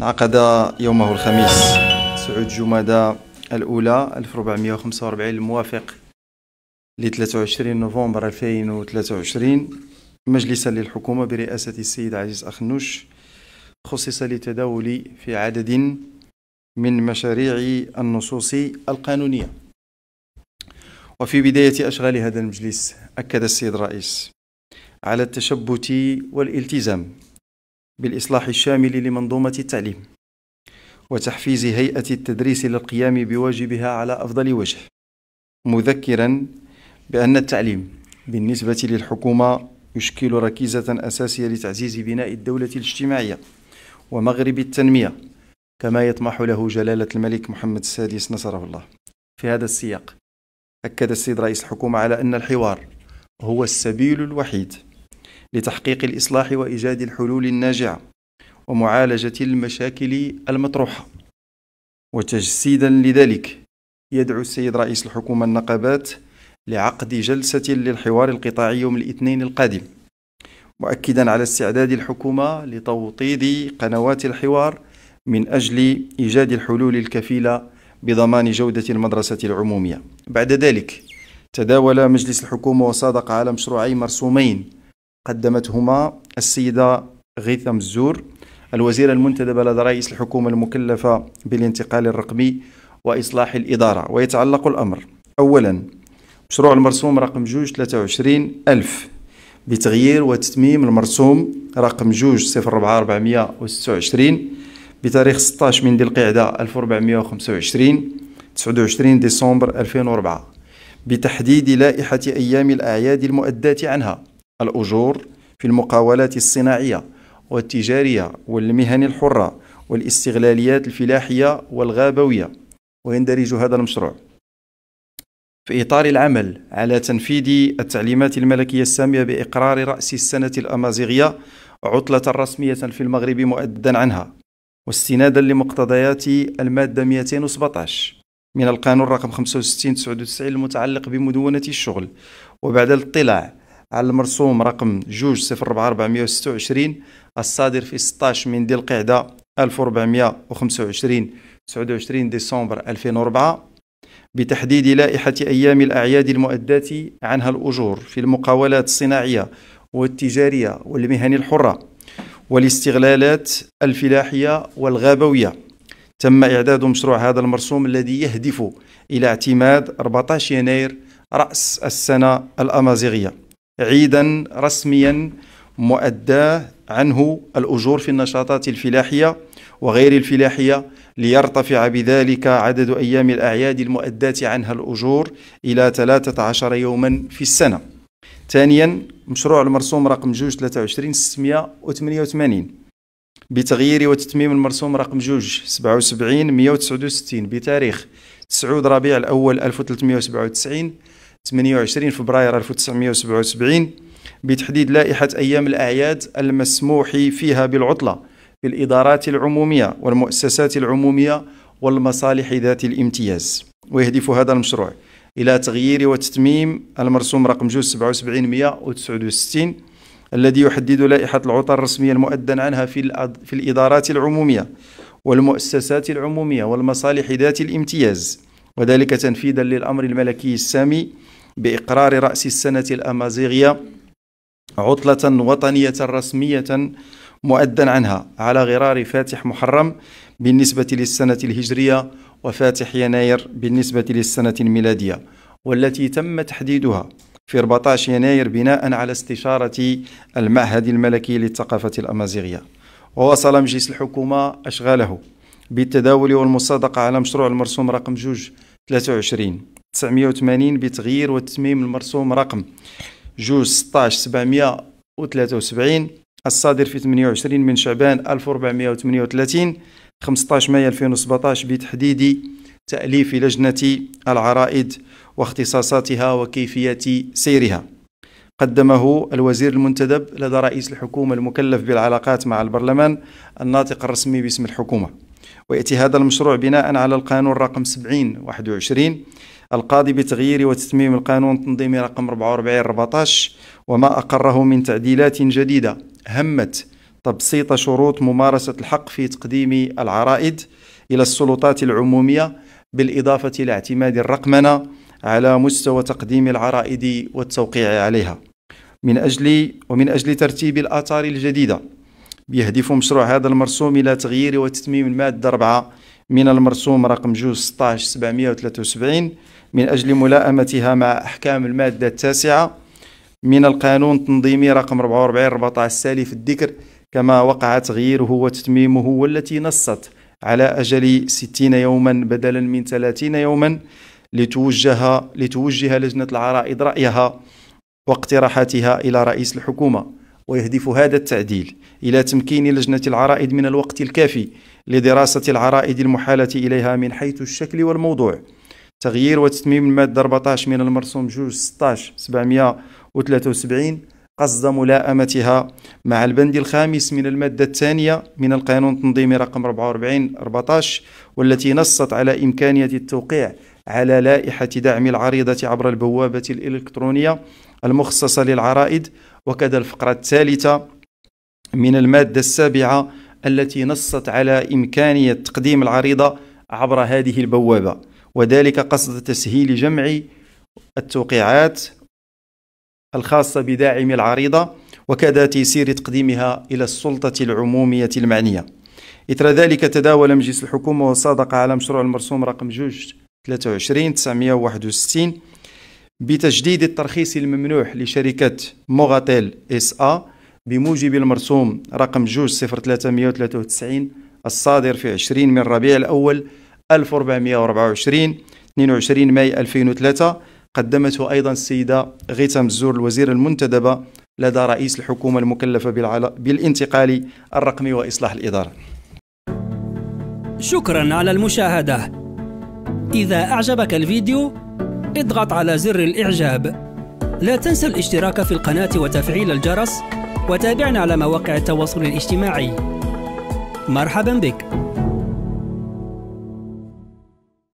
انعقد يومه الخميس سعود جمادى الأولى 1445 الموافق ل 23 نوفمبر 2023 مجلسا للحكومة برئاسة السيد عزيز أخنوش خصص للتداول في عدد من مشاريع النصوص القانونية وفي بداية أشغال هذا المجلس أكد السيد الرئيس على التشبت والالتزام بالإصلاح الشامل لمنظومة التعليم وتحفيز هيئة التدريس للقيام بواجبها على أفضل وجه مذكرا بأن التعليم بالنسبة للحكومة يشكل ركيزة أساسية لتعزيز بناء الدولة الاجتماعية ومغرب التنمية كما يطمح له جلالة الملك محمد السادس نصره الله في هذا السياق أكد السيد رئيس الحكومة على أن الحوار هو السبيل الوحيد لتحقيق الإصلاح وإيجاد الحلول الناجعة ومعالجة المشاكل المطروحة وتجسيدا لذلك يدعو السيد رئيس الحكومة النقابات لعقد جلسة للحوار القطاعي يوم الاثنين القادم مؤكدا على استعداد الحكومة لتوطيد قنوات الحوار من أجل إيجاد الحلول الكفيلة بضمان جودة المدرسة العمومية بعد ذلك تداول مجلس الحكومة وصادق على مشروعي مرسومين قدمتهما السيدة غيثم الزور الوزيرة المنتدبة لدى رئيس الحكومة المكلفة بالانتقال الرقمي وإصلاح الإدارة ويتعلق الأمر أولا مشروع المرسوم رقم جوج وعشرين ألف بتغيير وتتميم المرسوم رقم جوج وستة وعشرين بتاريخ 16 من ذي القعدة 1425 29 ديسمبر 2004 بتحديد لائحة أيام الأعياد المؤداة عنها الأجور في المقاولات الصناعية والتجارية والمهن الحرة والاستغلاليات الفلاحية والغابوية ويندرج هذا المشروع في إطار العمل على تنفيذ التعليمات الملكية السامية بإقرار رأس السنة الأمازيغية عطلة رسمية في المغرب مؤددا عنها واستنادا لمقتضيات المادة 217 من القانون رقم 65 99 المتعلق بمدونة الشغل وبعد الاطلاع على المرسوم رقم جوج صفر ربعة وستة وعشرين الصادر في ستاش من ذي القعدة ألف ربعمية وخمسة وعشرين تسعود وعشرين ديسمبر ألفين وربعة بتحديد لائحة أيام الأعياد المؤداة عنها الأجور في المقاولات الصناعية والتجارية والمهن الحرة والاستغلالات الفلاحية والغابوية تم إعداد مشروع هذا المرسوم الذي يهدف إلى اعتماد 14 يناير رأس السنة الأمازيغية عيدا رسميا مؤداه عنه الأجور في النشاطات الفلاحية وغير الفلاحية ليرتفع بذلك عدد أيام الأعياد المؤداة عنها الأجور إلى 13 يوما في السنة ثانيا مشروع المرسوم رقم 223688 23 688 بتغيير وتتميم المرسوم رقم 277169 77 169 بتاريخ 9 ربيع الأول 1397 28 فبراير 1977 بتحديد لائحة أيام الأعياد المسموح فيها بالعطلة في الإدارات العمومية والمؤسسات العمومية والمصالح ذات الامتياز ويهدف هذا المشروع إلى تغيير وتتميم المرسوم رقم جوز 169 الذي يحدد لائحة العطل الرسمية المؤذن عنها في, في الإدارات العمومية والمؤسسات العمومية والمصالح ذات الامتياز وذلك تنفيذا للأمر الملكي السامي بإقرار رأس السنة الأمازيغية عطلة وطنية رسمية مؤدا عنها على غرار فاتح محرم بالنسبة للسنة الهجرية وفاتح يناير بالنسبة للسنة الميلادية والتي تم تحديدها في 14 يناير بناء على استشارة المعهد الملكي للثقافة الأمازيغية وواصل مجلس الحكومة أشغاله بالتداول والمصادقة على مشروع المرسوم رقم جوج 23 980 بتغيير وتتميم المرسوم رقم جوج 16 773 الصادر في 28 من شعبان 1438 15 مايو 2017 بتحديد تأليف لجنة العرائد واختصاصاتها وكيفية سيرها قدمه الوزير المنتدب لدى رئيس الحكومة المكلف بالعلاقات مع البرلمان الناطق الرسمي باسم الحكومة ويأتي هذا المشروع بناء على القانون رقم 70 21 القاضي بتغيير وتتميم القانون التنظيمي رقم 44 14 وما أقره من تعديلات جديدة همت تبسيط شروط ممارسة الحق في تقديم العرائد إلى السلطات العمومية بالإضافة إلى اعتماد الرقمنة على مستوى تقديم العرائد والتوقيع عليها من أجل ومن أجل ترتيب الآثار الجديدة يهدف مشروع هذا المرسوم إلى تغيير وتتميم المادة 4 من المرسوم رقم جوز 16773 من أجل ملائمتها مع أحكام المادة التاسعة من القانون التنظيمي رقم 44 السالف الذكر كما وقع تغييره وتتميمه والتي نصت على أجل 60 يوما بدلا من 30 يوما لتوجه لتوجه لجنة العرائض رأيها واقتراحاتها إلى رئيس الحكومة ويهدف هذا التعديل إلى تمكين لجنة العرائد من الوقت الكافي لدراسة العرائد المحالة إليها من حيث الشكل والموضوع تغيير وتتميم المادة 14 من المرسوم جوج 16 773 قصد ملائمتها مع البند الخامس من المادة الثانية من القانون التنظيمي رقم 44 14 والتي نصت على إمكانية التوقيع على لائحة دعم العريضة عبر البوابة الإلكترونية المخصصة للعرائد وكذا الفقرة الثالثة من المادة السابعة التي نصت على إمكانية تقديم العريضة عبر هذه البوابة وذلك قصد تسهيل جمع التوقيعات الخاصة بداعم العريضة وكذا تيسير تقديمها إلى السلطة العمومية المعنية إثر ذلك تداول مجلس الحكومة وصادق على مشروع المرسوم رقم 2 23 961 بتجديد الترخيص الممنوح لشركة موغاتيل اس ا بموجب المرسوم رقم 20393 الصادر في 20 من ربيع الأول 1424 22 ماي 2003 قدمته أيضا السيدة غيتام الزور الوزير المنتدبة لدى رئيس الحكومة المكلفة بالانتقال الرقمي وإصلاح الإدارة شكرا على المشاهدة إذا أعجبك الفيديو اضغط على زر الإعجاب لا تنسى الاشتراك في القناة وتفعيل الجرس وتابعنا على مواقع التواصل الاجتماعي مرحبا بك